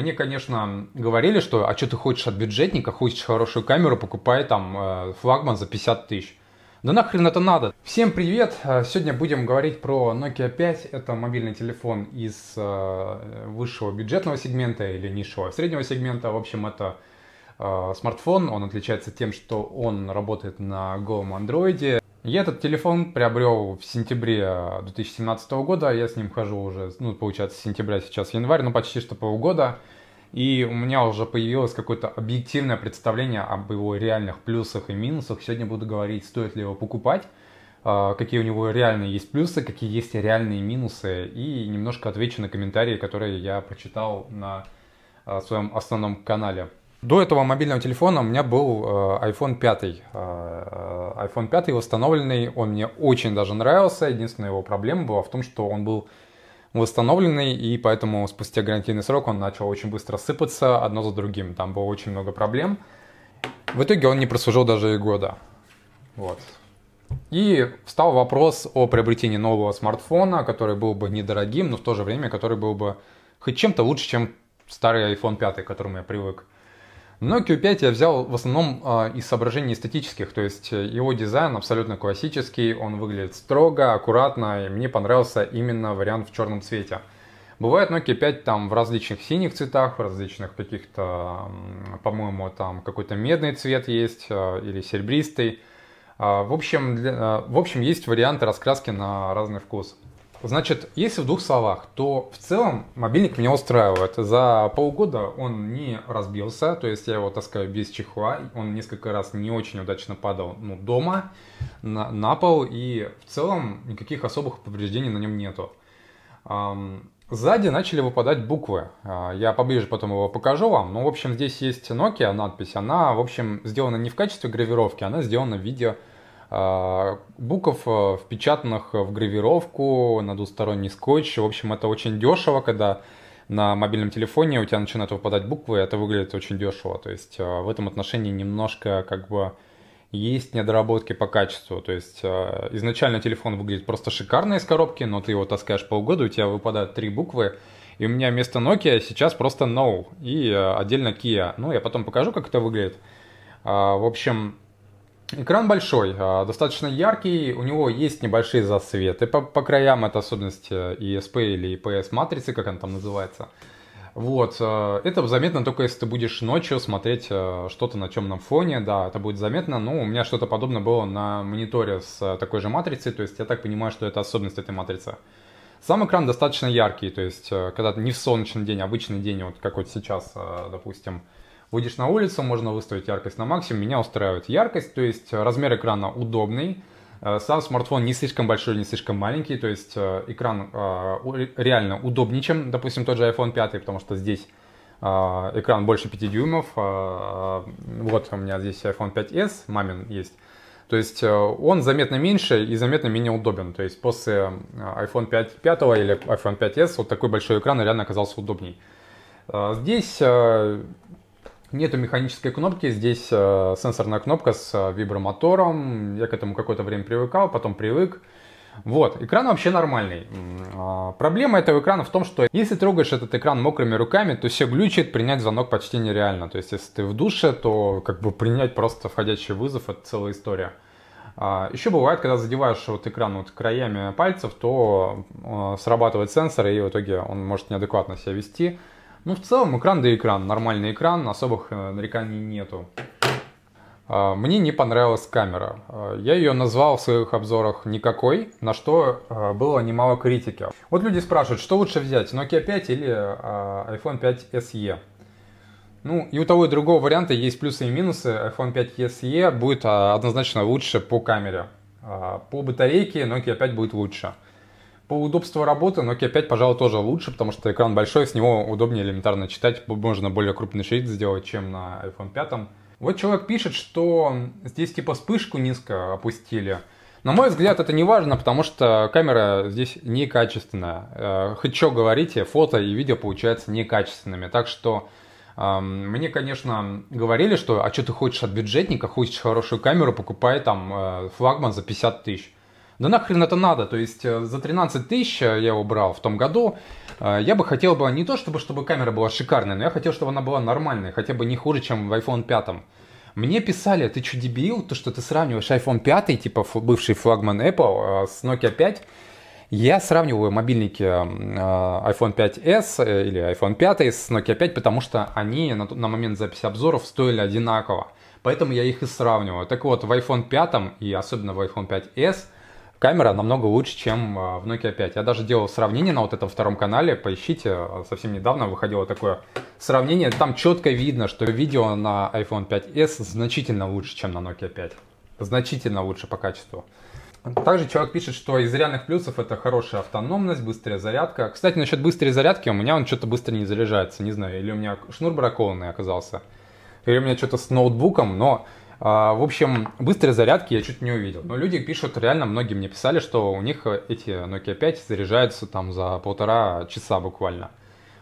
Мне, конечно, говорили, что а что ты хочешь от бюджетника, хочешь хорошую камеру, покупай там э, флагман за 50 тысяч. Да нахрен это надо? Всем привет! Э, сегодня будем говорить про Nokia 5. Это мобильный телефон из э, высшего бюджетного сегмента или низшего среднего сегмента. В общем, это смартфон. Он отличается тем, что он работает на голом андроиде. Я этот телефон приобрел в сентябре 2017 а, года, я с ним хожу уже, ну, получается, с сентября сейчас январь, ну, почти что полгода, и у меня уже появилось какое-то объективное представление об его реальных плюсах и минусах. Сегодня буду говорить, стоит ли его покупать, а, какие у него реальные есть плюсы, какие есть реальные минусы, и немножко отвечу на комментарии, которые я прочитал на а, своем основном канале. До этого мобильного телефона у меня был э, iPhone 5. Э, э, iPhone 5 восстановленный, он мне очень даже нравился. Единственная его проблема была в том, что он был восстановленный, и поэтому спустя гарантийный срок он начал очень быстро сыпаться одно за другим. Там было очень много проблем. В итоге он не прослужил даже и года. Вот. И встал вопрос о приобретении нового смартфона, который был бы недорогим, но в то же время который был бы хоть чем-то лучше, чем старый iPhone 5, к которому я привык. Nokia ну, 5 я взял в основном э, из соображений эстетических, то есть э, его дизайн абсолютно классический, он выглядит строго, аккуратно, и мне понравился именно вариант в черном цвете. Бывает Nokia ну, 5 там в различных синих цветах, в различных каких-то, по-моему, там какой-то медный цвет есть э, или серебристый. Э, в общем, для, э, в общем, есть варианты раскраски на разный вкус. Значит, если в двух словах, то в целом мобильник меня устраивает. За полгода он не разбился, то есть я его таскаю без чехла. Он несколько раз не очень удачно падал ну, дома, на, на пол, и в целом никаких особых повреждений на нем нету. Сзади начали выпадать буквы. А, я поближе потом его покажу вам. Но, ну, в общем, здесь есть Nokia надпись. Она, в общем, сделана не в качестве гравировки, она сделана в виде а, буков э, впечатанных в гравировку на двусторонний скотч. В общем, это очень дешево, когда на мобильном телефоне у тебя начинают выпадать буквы, это выглядит очень дешево. То есть э, в этом отношении немножко как бы есть недоработки по качеству. То есть э, изначально телефон выглядит просто шикарно из коробки, но ты его таскаешь полгода, у тебя выпадают три буквы, и у меня вместо Nokia сейчас просто No и отдельно Kia. Ну, я потом покажу, как это выглядит. А, в общем, Экран большой, а, достаточно яркий, у него есть небольшие засветы по, по краям, это особенность ESP э, или EPS матрицы, как она там называется. Вот, э, это заметно только если ты будешь ночью смотреть э, что-то на темном фоне, да, это будет заметно, но ну, у меня что-то подобное было на мониторе с такой же матрицей, то есть я так понимаю, что это особенность этой матрицы. Сам экран достаточно яркий, то есть когда не в солнечный день, а обычный день, вот как вот сейчас, допустим, Выйдешь на улицу, можно выставить яркость на максимум. Меня устраивает яркость, то есть э, размер экрана удобный. Э, сам смартфон не слишком большой, не слишком маленький, то есть э, экран реально удобнее, чем, допустим, тот же iPhone 5, потому что здесь экран больше 5 дюймов. Вот у меня здесь iPhone 5s, мамин есть. То есть он заметно меньше и заметно менее удобен. То есть после iPhone 5, 5 или iPhone 5s вот такой большой экран реально оказался удобней. Здесь Нету механической кнопки, здесь э, сенсорная кнопка с э, вибромотором. Я к этому какое-то время привыкал, потом привык. Вот, экран вообще нормальный. А, проблема этого экрана в том, что если трогаешь этот экран мокрыми руками, то все глючит, принять звонок почти нереально. То есть, если ты в душе, то как бы принять просто входящий вызов, это целая история. А, еще бывает, когда задеваешь вот экран вот краями пальцев, то а, срабатывает сенсор, и в итоге он может неадекватно себя вести. Ну, в целом, экран да экран, нормальный экран, особых э, нареканий нету. А, мне не понравилась камера. А, я ее назвал в своих обзорах никакой, на что а, было немало критики. Вот люди спрашивают, что лучше взять, Nokia 5 или iPhone 5 SE? Ну, и у того и другого варианта есть плюсы и минусы. iPhone 5 SE будет однозначно лучше по камере. По батарейке Nokia 5 будет лучше. По удобству работы Nokia 5, пожалуй, тоже лучше, потому что экран большой, с него удобнее элементарно читать, можно более крупный шрифт сделать, чем на iPhone 5. Вот человек пишет, что здесь типа вспышку низко опустили. На мой взгляд, это не важно, потому что камера здесь некачественная. Э, хоть что говорите, фото и видео получаются некачественными. Так что эм, мне, конечно, говорили, что а что ты хочешь от бюджетника, хочешь хорошую камеру, покупай там э, флагман за 50 тысяч да нахрен это надо, то есть э, за 13 тысяч э, я его брал в том году, э, я бы хотел бы не то, чтобы, чтобы камера была шикарная, но я хотел, чтобы она была нормальной, хотя бы не хуже, чем в iPhone 5. Мне писали, ты что, дебил, то, что ты сравниваешь iPhone 5, типа бывший флагман Apple, с Nokia 5, я сравниваю мобильники iPhone 5s или iPhone 5 с Nokia 5, потому что они на, на момент записи обзоров стоили одинаково. Поэтому я их и сравниваю. Так вот, в iPhone 5 и особенно в iPhone 5s камера намного лучше, чем а, в Nokia 5. Я даже делал сравнение на вот этом втором канале, поищите, а, совсем недавно выходило такое сравнение. Там четко видно, что видео на iPhone 5s значительно лучше, чем на Nokia 5. Значительно лучше по качеству. Также человек пишет, что из реальных плюсов это хорошая автономность, быстрая зарядка. Кстати, насчет быстрой зарядки, у меня он что-то быстро не заряжается, не знаю, или у меня шнур бракованный оказался, или у меня что-то с ноутбуком, но а, в общем, быстрые зарядки я чуть не увидел. Но люди пишут, реально многие мне писали, что у них эти Nokia 5 заряжаются там за полтора часа буквально.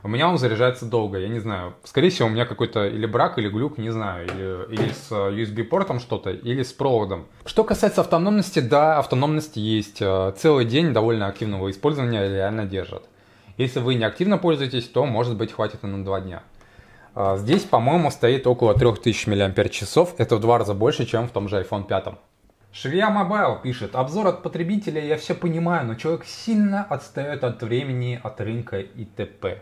У меня он заряжается долго, я не знаю. Скорее всего, у меня какой-то или брак, или глюк, не знаю. Или, или с э, USB-портом что-то, или с проводом. Что касается автономности, да, автономность есть. Э, целый день довольно активного использования реально держат. Если вы не активно пользуетесь, то, может быть, хватит и на два дня. А, здесь, по-моему, стоит около 3000 мАч. Это в два раза больше, чем в том же iPhone 5. Швея Мобайл пишет, обзор от потребителя я все понимаю, но человек сильно отстает от времени, от рынка и т.п.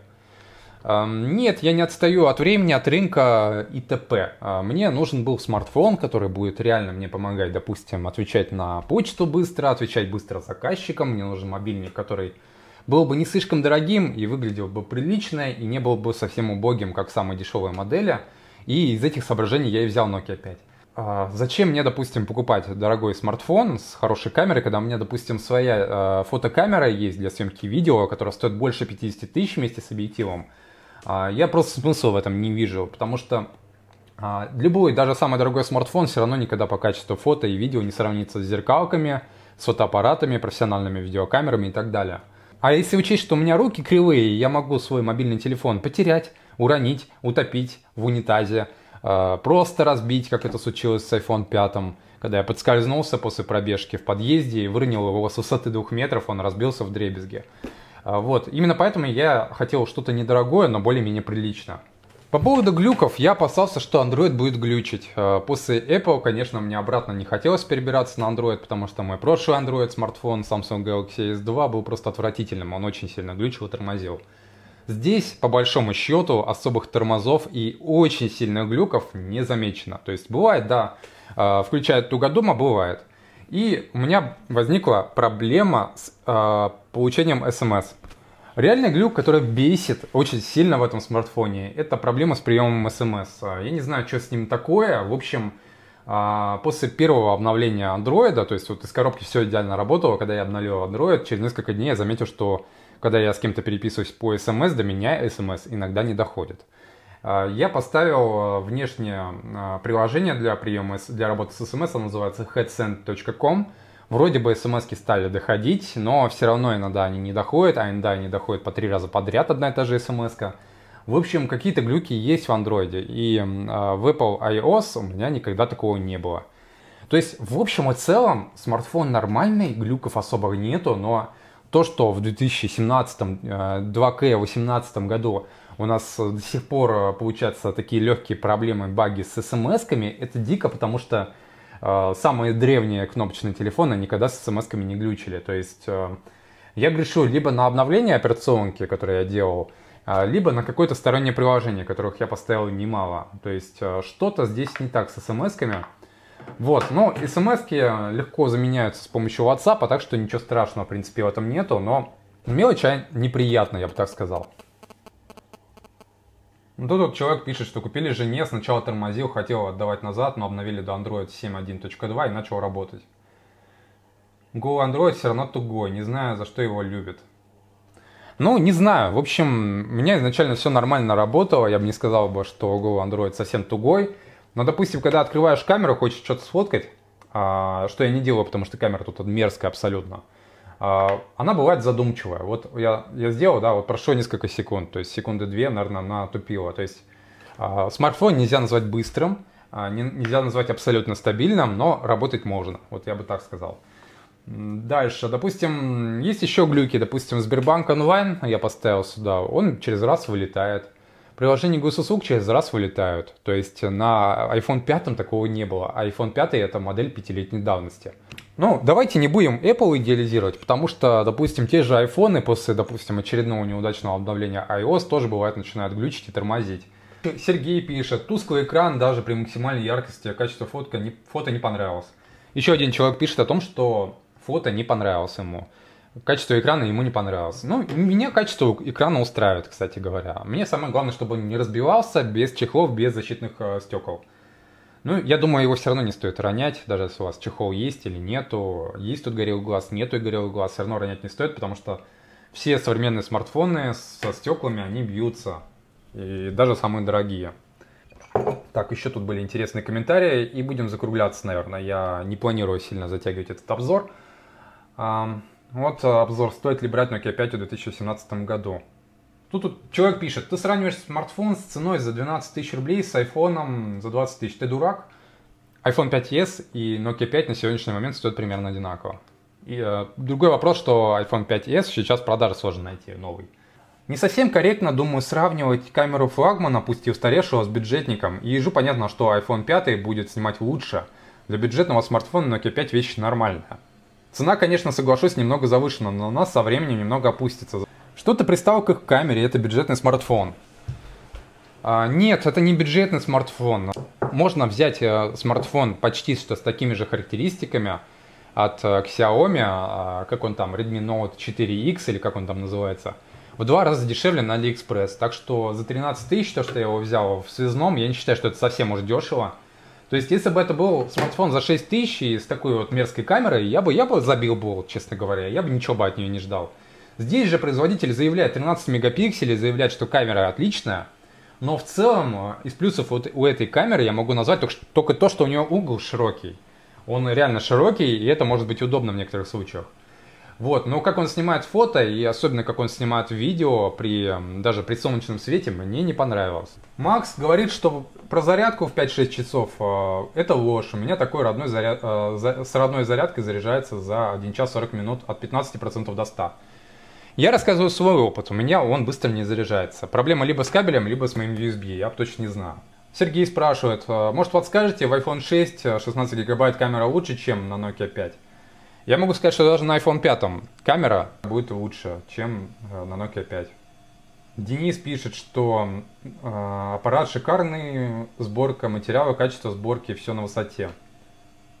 А, нет, я не отстаю от времени, от рынка и т.п. А, мне нужен был смартфон, который будет реально мне помогать, допустим, отвечать на почту быстро, отвечать быстро заказчикам. Мне нужен мобильник, который был бы не слишком дорогим и выглядел бы прилично, и не был бы совсем убогим, как самая дешевая модель, И из этих соображений я и взял Nokia 5. А зачем мне, допустим, покупать дорогой смартфон с хорошей камерой, когда у меня, допустим, своя э, фотокамера есть для съемки видео, которая стоит больше 50 тысяч вместе с объективом? А, я просто смысла в этом не вижу, потому что а, любой, даже самый дорогой смартфон все равно никогда по качеству фото и видео не сравнится с зеркалками, с фотоаппаратами, профессиональными видеокамерами и так далее. А если учесть, что у меня руки кривые, я могу свой мобильный телефон потерять, уронить, утопить в унитазе, э, просто разбить, как это случилось с iPhone 5, когда я подскользнулся после пробежки в подъезде и выронил его с высоты двух метров, он разбился в дребезге. Э, вот, именно поэтому я хотел что-то недорогое, но более-менее приличное. По поводу глюков, я опасался, что Android будет глючить. Э, после Apple, конечно, мне обратно не хотелось перебираться на Android, потому что мой прошлый Android смартфон Samsung Galaxy S2 был просто отвратительным, он очень сильно глючил и тормозил. Здесь, по большому счету, особых тормозов и очень сильных глюков не замечено. То есть бывает, да, э, включая тугодума, бывает. И у меня возникла проблема с э, получением смс. Реальный глюк, который бесит очень сильно в этом смартфоне, это проблема с приемом смс. Эм я не знаю, что с ним такое. В общем, а, после первого обновления Android, то есть вот из коробки все идеально работало, когда я обновил Android, через несколько дней я заметил, что когда я с кем-то переписываюсь по смс, эм до меня смс эм иногда не доходит. А, я поставил а, внешнее приложение для приема, для работы с смс, оно называется headsend.com. Вроде бы смс стали доходить, но все равно иногда они не доходят, а иногда они доходят по три раза подряд одна и та же смс -ка. В общем, какие-то глюки есть в Андроиде, и э, в Apple iOS у меня никогда такого не было. То есть, в общем и целом, смартфон нормальный, глюков особо нету, но то, что в 2017, 2К 2018 году у нас до сих пор э, получаются такие легкие проблемы, баги с смс-ками, это дико, потому что Э, самые древние кнопочные телефоны никогда с смс-ками не глючили. То есть э, я грешу либо на обновление операционки, которое я делал, э, либо на какое-то стороннее приложение, которых я поставил немало. То есть что-то здесь не так с смс-ками. Вот, но ну, смс легко заменяются с помощью WhatsApp, а так что ничего страшного, в принципе, в этом нету, но мелочь неприятно, я бы так сказал. Ну тут вот человек пишет, что купили жене, сначала тормозил, хотел отдавать назад, но обновили до Android 7.1.2 и начал работать. Google Android все равно тугой, не знаю, за что его любят. Ну, не знаю. В общем, у меня изначально все нормально работало. Я бы не сказал бы, что Google Android совсем тугой. Но, допустим, когда открываешь камеру, хочешь что-то сфоткать, а, что я не делаю, потому что камера тут мерзкая абсолютно. А, она бывает задумчивая. Вот я, я сделал, да, вот прошло несколько секунд, то есть секунды две, наверное, она тупила. То есть а, смартфон нельзя назвать быстрым, а, нельзя назвать абсолютно стабильным, но работать можно. Вот я бы так сказал. Дальше, допустим, есть еще глюки, допустим, Сбербанк онлайн, я поставил сюда, он через раз вылетает. Приложение госуслуг через раз вылетают. То есть на iPhone 5 такого не было. iPhone 5 это модель пятилетней давности. Ну, давайте не будем Apple идеализировать, потому что, допустим, те же айфоны после, допустим, очередного неудачного обновления iOS тоже бывает начинают глючить и тормозить. Сергей пишет, тусклый экран даже при максимальной яркости, а качество фотка не, фото не понравилось. Еще один человек пишет о том, что фото не понравилось ему. Качество экрана ему не понравилось. Ну, меня качество экрана устраивает, кстати говоря. Мне самое главное, чтобы он не разбивался без чехлов, без защитных э, стекол. Ну, я думаю, его все равно не стоит ронять, даже если у вас чехол есть или нету. Есть тут горелый глаз, нету горелый глаз, все равно ронять не стоит, потому что все современные смартфоны со стеклами, они бьются. И даже самые дорогие. Так, еще тут были интересные комментарии, и будем закругляться, наверное. Я не планирую сильно затягивать этот обзор. Вот а, обзор, стоит ли брать Nokia 5 в 2017 году. Тут вот человек пишет, ты сравниваешь смартфон с ценой за 12 тысяч рублей с айфоном за 20 тысяч. Ты дурак? iPhone 5s и Nokia 5 на сегодняшний момент стоят примерно одинаково. И, э, другой вопрос, что iPhone 5s сейчас продажи сложно найти новый. Не совсем корректно, думаю, сравнивать камеру флагмана, пусть и устаревшего, с бюджетником. И ежу понятно, что iPhone 5 будет снимать лучше. Для бюджетного смартфона Nokia 5 вещь нормальная. Цена, конечно, соглашусь, немного завышена, но она со временем немного опустится. Что-то приставка к камере, это бюджетный смартфон. А, нет, это не бюджетный смартфон. Можно взять э, смартфон почти что с такими же характеристиками от э, Xiaomi, а, как он там, Redmi Note 4X или как он там называется, в два раза дешевле на AliExpress. Так что за 13 тысяч, то, что я его взял в связном, я не считаю, что это совсем уж дешево. То есть, если бы это был смартфон за 6 тысяч и с такой вот мерзкой камерой, я бы, я бы забил бы, честно говоря, я бы ничего бы от нее не ждал. Здесь же производитель заявляет 13 мегапикселей, заявляет, что камера отличная, но в целом э, из плюсов вот у этой камеры я могу назвать только, только то, что у нее угол широкий. Он реально широкий, и это может быть удобно в некоторых случаях. Вот, но как он снимает фото, и особенно как он снимает видео, при, даже при солнечном свете, мне не понравилось. Макс говорит, что про зарядку в 5-6 часов э, это ложь. У меня такой родной заряд, э, за, с родной зарядкой заряжается за 1 час 40 минут от 15% до 100%. Я рассказываю свой опыт, у меня он быстро не заряжается. Проблема либо с кабелем, либо с моим USB, я точно не знаю. Сергей спрашивает, «А, может подскажете, в iPhone 6 16 э, гигабайт камера лучше, чем на Nokia 5? Я могу сказать, что даже на iPhone 5 камера будет лучше, чем э, на Nokia 5. Денис пишет, что э, аппарат шикарный, сборка материала, качество сборки, все на высоте.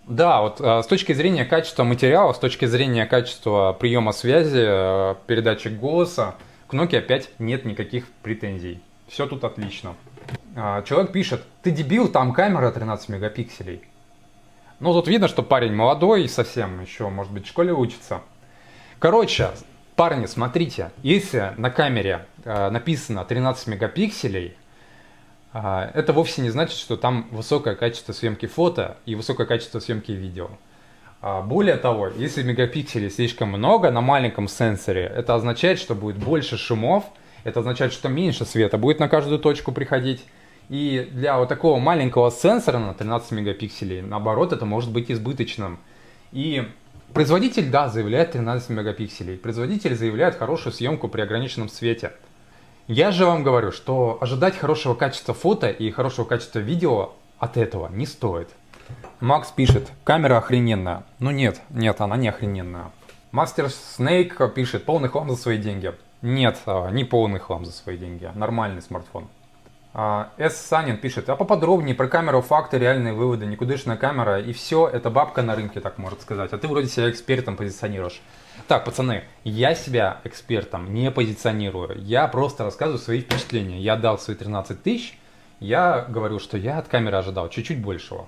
Да, вот э, с точки зрения качества материала, с точки зрения качества приема связи, э, передачи голоса, к Nokia опять нет никаких претензий. Все тут отлично. А, человек пишет, ты дебил, там камера 13 мегапикселей. Ну, тут видно, что парень молодой совсем, еще, может быть, в школе учится. Короче, парни, смотрите, если на камере э, написано 13 мегапикселей, а, это вовсе не значит, что там высокое качество съемки фото и высокое качество съемки видео. А, более того, если мегапикселей слишком много на маленьком сенсоре, это означает, что будет больше шумов, это означает, что меньше света будет на каждую точку приходить. И для вот такого маленького сенсора на 13 мегапикселей, наоборот, это может быть избыточным. И производитель, да, заявляет 13 мегапикселей. Производитель заявляет хорошую съемку при ограниченном свете – я же вам говорю, что ожидать хорошего качества фото и хорошего качества видео от этого не стоит. Макс пишет, камера охрененная. Ну нет, нет, она не охрененная. Мастер Снейк пишет, полный хлам за свои деньги. Нет, а, не полный хлам за свои деньги, а нормальный смартфон. А, С. Санин пишет, а поподробнее про камеру, факты, реальные выводы, никудышная камера и все, это бабка на рынке, так может сказать. А ты вроде себя экспертом позиционируешь. Так, пацаны, я себя экспертом не позиционирую. Я просто рассказываю свои впечатления. Я дал свои 13 тысяч. Я говорю, что я от камеры ожидал чуть-чуть большего.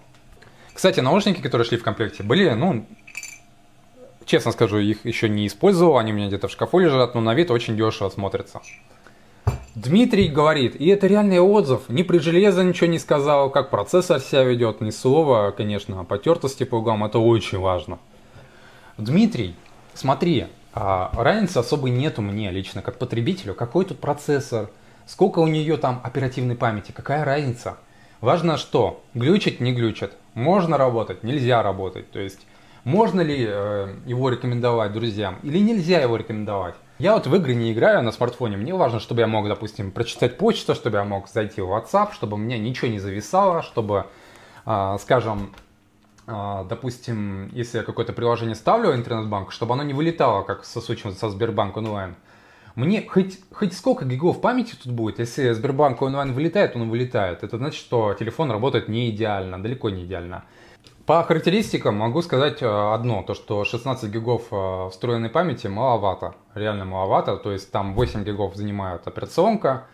Кстати, наушники, которые шли в комплекте, были, ну, честно скажу, их еще не использовал, они у меня где-то в шкафу лежат, но на вид очень дешево смотрятся. Дмитрий говорит, и это реальный отзыв, ни при железо ничего не сказал, как процессор себя ведет, ни слова, конечно, потертости по углам, это очень важно. Дмитрий Смотри, а, разницы особой нету мне лично, как потребителю, какой тут процессор, сколько у нее там оперативной памяти, какая разница. Важно что, глючит, не глючит, можно работать, нельзя работать, то есть можно ли э, его рекомендовать друзьям или нельзя его рекомендовать. Я вот в игры не играю на смартфоне, мне важно, чтобы я мог, допустим, прочитать почту, чтобы я мог зайти в WhatsApp, чтобы у меня ничего не зависало, чтобы, э, скажем, а, допустим, если я какое-то приложение ставлю в интернет-банк, чтобы оно не вылетало, как со случаем со Сбербанк онлайн, мне хоть, хоть сколько гигов памяти тут будет, если Сбербанк онлайн вылетает, он вылетает. Это значит, что телефон работает не идеально, далеко не идеально. По характеристикам могу сказать э, одно, то что 16 гигов э, встроенной памяти маловато, реально маловато, то есть там 8 гигов занимает операционка,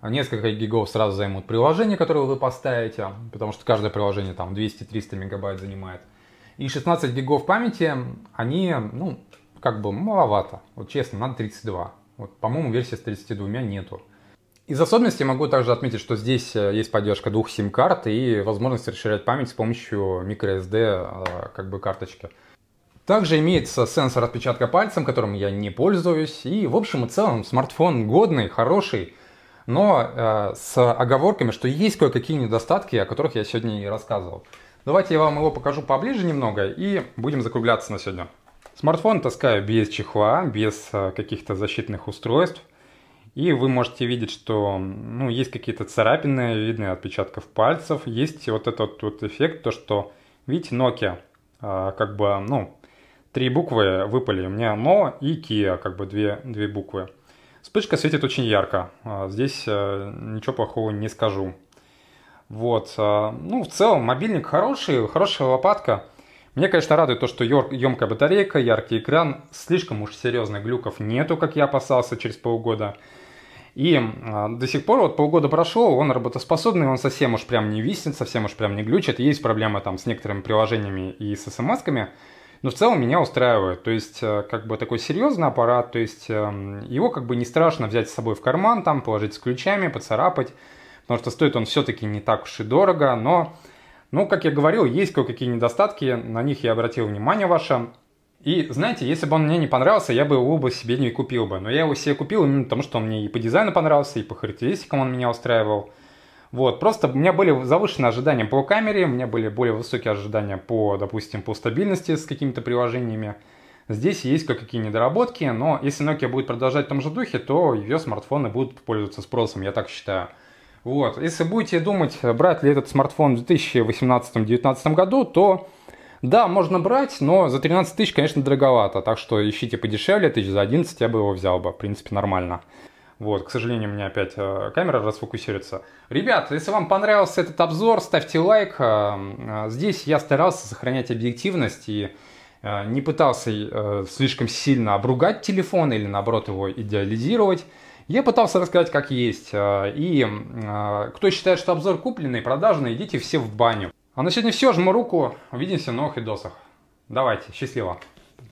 а несколько гигов сразу займут приложение, которое вы поставите, потому что каждое приложение там 200-300 мегабайт занимает. И 16 гигов памяти, они, ну, как бы маловато. Вот честно, надо 32. Вот, по-моему, версии с 32 нету. Из особенностей могу также отметить, что здесь э, есть поддержка двух сим-карт и возможность расширять память с помощью microSD э, как бы карточки. Также имеется сенсор отпечатка пальцем, которым я не пользуюсь. И в общем и целом смартфон годный, хороший но э, с оговорками, что есть кое-какие недостатки, о которых я сегодня и рассказывал. Давайте я вам его покажу поближе немного и будем закругляться на сегодня. Смартфон таскаю без чехла, без э, каких-то защитных устройств. И вы можете видеть, что ну, есть какие-то царапины, видны отпечатков пальцев. Есть вот этот вот эффект, то что, видите, Nokia, э, как бы, ну, три буквы выпали. У меня но и Kia, как бы две, две буквы. Вспышка светит очень ярко, а, здесь э, ничего плохого не скажу. Вот, а, ну, в целом мобильник хороший, хорошая лопатка. Мне, конечно, радует то, что емкая батарейка, яркий экран, слишком уж серьезных глюков нету, как я опасался через полгода. И а, до сих пор, вот полгода прошло, он работоспособный, он совсем уж прям не виснет, совсем уж прям не глючит. Есть проблемы там с некоторыми приложениями и с смс-ками, но в целом меня устраивает. То есть, э, как бы такой серьезный аппарат, то есть эм, его как бы не страшно взять с собой в карман, там положить с ключами, поцарапать, потому что стоит он все-таки не так уж и дорого, но, ну, как я говорил, есть кое-какие недостатки, на них я обратил внимание ваше. И, знаете, если бы он мне не понравился, я бы его бы себе не купил бы. Но я его себе купил именно потому, что он мне и по дизайну понравился, и по характеристикам он меня устраивал – вот, просто у меня были завышенные ожидания по камере, у меня были более высокие ожидания по, допустим, по стабильности с какими-то приложениями. Здесь есть кое-какие недоработки, но если Nokia будет продолжать в том же духе, то ее смартфоны будут пользоваться спросом, я так считаю. Вот, если будете думать, брать ли этот смартфон в 2018-2019 году, то да, можно брать, но за 13 тысяч, конечно, дороговато, так что ищите подешевле, тысяч за 11 я бы его взял бы, в принципе, нормально. Вот, к сожалению, у меня опять э, камера расфокусируется. Ребят, если вам понравился этот обзор, ставьте лайк. Э, э, здесь я старался сохранять объективность и не пытался слишком сильно обругать телефон или, наоборот, его идеализировать. Я пытался рассказать, как есть. И кто считает, что обзор купленный, продажный, идите все в баню. А на сегодня все, жму руку. Увидимся в новых видосах. Давайте, счастливо.